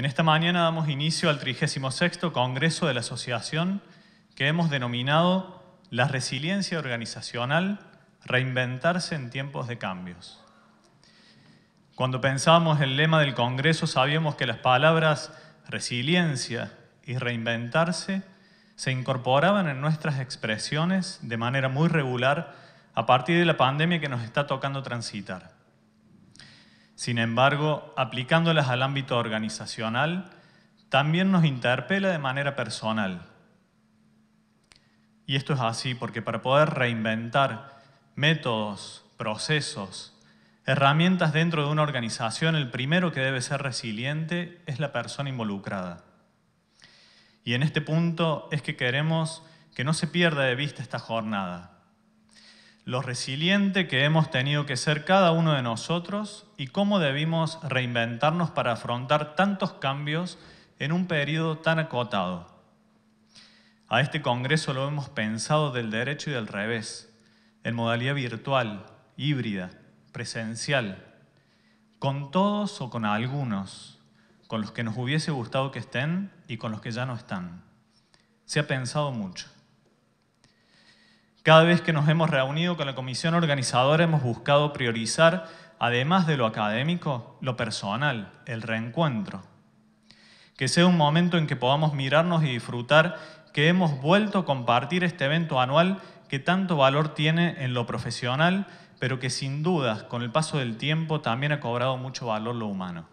En esta mañana damos inicio al 36 Congreso de la Asociación que hemos denominado La Resiliencia Organizacional, Reinventarse en tiempos de cambios. Cuando pensábamos el lema del Congreso sabíamos que las palabras resiliencia y reinventarse se incorporaban en nuestras expresiones de manera muy regular a partir de la pandemia que nos está tocando transitar. Sin embargo, aplicándolas al ámbito organizacional, también nos interpela de manera personal. Y esto es así porque para poder reinventar métodos, procesos, herramientas dentro de una organización, el primero que debe ser resiliente es la persona involucrada. Y en este punto es que queremos que no se pierda de vista esta jornada lo resiliente que hemos tenido que ser cada uno de nosotros y cómo debimos reinventarnos para afrontar tantos cambios en un periodo tan acotado. A este Congreso lo hemos pensado del derecho y del revés, en modalidad virtual, híbrida, presencial, con todos o con algunos, con los que nos hubiese gustado que estén y con los que ya no están. Se ha pensado mucho. Cada vez que nos hemos reunido con la comisión organizadora hemos buscado priorizar, además de lo académico, lo personal, el reencuentro. Que sea un momento en que podamos mirarnos y disfrutar que hemos vuelto a compartir este evento anual que tanto valor tiene en lo profesional, pero que sin dudas, con el paso del tiempo, también ha cobrado mucho valor lo humano.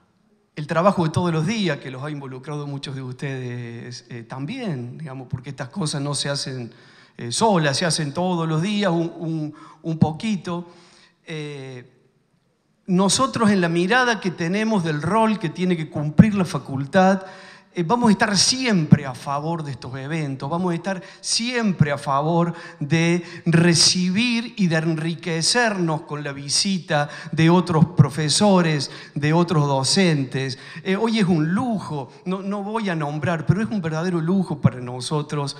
El trabajo de todos los días, que los ha involucrado muchos de ustedes eh, también, digamos, porque estas cosas no se hacen eh, solas, se hacen todos los días un, poquito. Eh, nosotros en la mirada que tenemos del rol que tiene que cumplir la facultad, eh, vamos a estar siempre a favor de estos eventos, vamos a estar siempre a favor de recibir y de enriquecernos con la visita de otros profesores, de otros docentes. hoy es un lujo, no, voy a nombrar, pero es un verdadero lujo para nosotros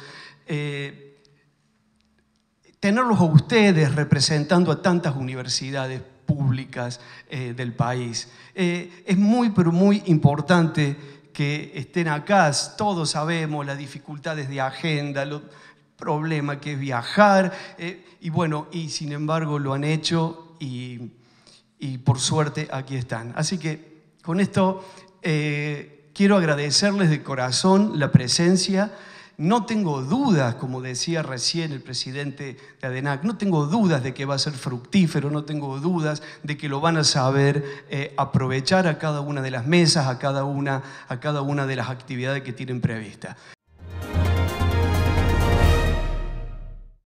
tenerlos a ustedes representando a tantas universidades públicas eh, del país. Eh, es muy, pero muy importante que estén acá. Todos sabemos las dificultades de agenda, el problema que es viajar. Eh, y bueno, y sin embargo lo han hecho y por suerte aquí están. Así que con esto quiero agradecerles de corazón la presencia. No tengo dudas, como decía recién el presidente de ADENAC, no tengo dudas de que va a ser fructífero, no tengo dudas de que lo van a saber eh, aprovechar a cada una de las mesas, a cada una, a cada una de las actividades que tienen previstas.